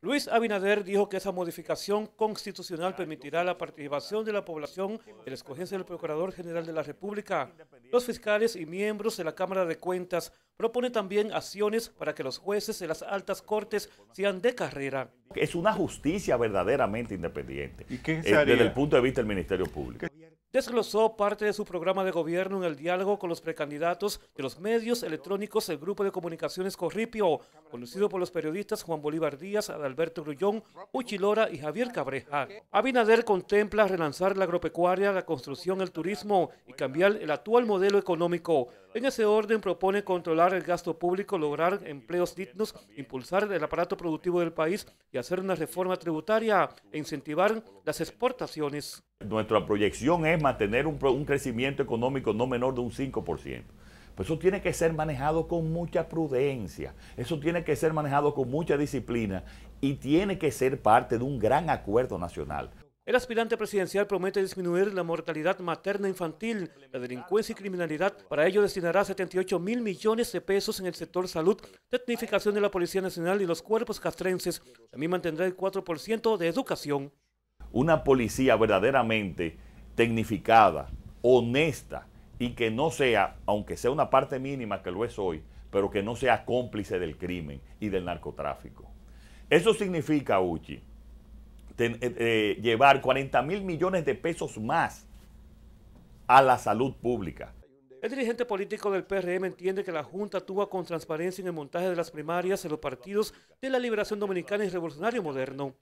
Luis Abinader dijo que esa modificación constitucional permitirá la participación de la población en la escogencia del Procurador General de la República. Los fiscales y miembros de la Cámara de Cuentas Propone también acciones para que los jueces de las altas cortes sean de carrera. Es una justicia verdaderamente independiente ¿Y eh, desde el punto de vista del Ministerio Público desglosó parte de su programa de gobierno en el diálogo con los precandidatos de los medios electrónicos del Grupo de Comunicaciones Corripio, conocido por los periodistas Juan Bolívar Díaz, Adalberto Grullón, Uchilora y Javier Cabreja. Abinader contempla relanzar la agropecuaria, la construcción, el turismo y cambiar el actual modelo económico en ese orden propone controlar el gasto público, lograr empleos dignos, impulsar el aparato productivo del país y hacer una reforma tributaria e incentivar las exportaciones. Nuestra proyección es mantener un, crecimiento económico no menor de un 5%. Pues eso tiene que ser manejado con mucha prudencia, eso tiene que ser manejado con mucha disciplina y tiene que ser parte de un gran acuerdo nacional. El aspirante presidencial promete disminuir la mortalidad materna infantil, la delincuencia y criminalidad. Para ello destinará 78 mil millones de pesos en el sector salud, tecnificación de la Policía Nacional y los cuerpos castrenses. También mantendrá el 4% de educación. Una policía verdaderamente tecnificada, honesta y que no sea, aunque sea una parte mínima que lo es hoy, pero que no sea cómplice del crimen y del narcotráfico. Eso significa, Uchi, eh, eh, llevar 40 mil millones de pesos más a la salud pública. El dirigente político del PRM entiende que la Junta actúa con transparencia en el montaje de las primarias en los partidos de la Liberación Dominicana y Revolucionario Moderno.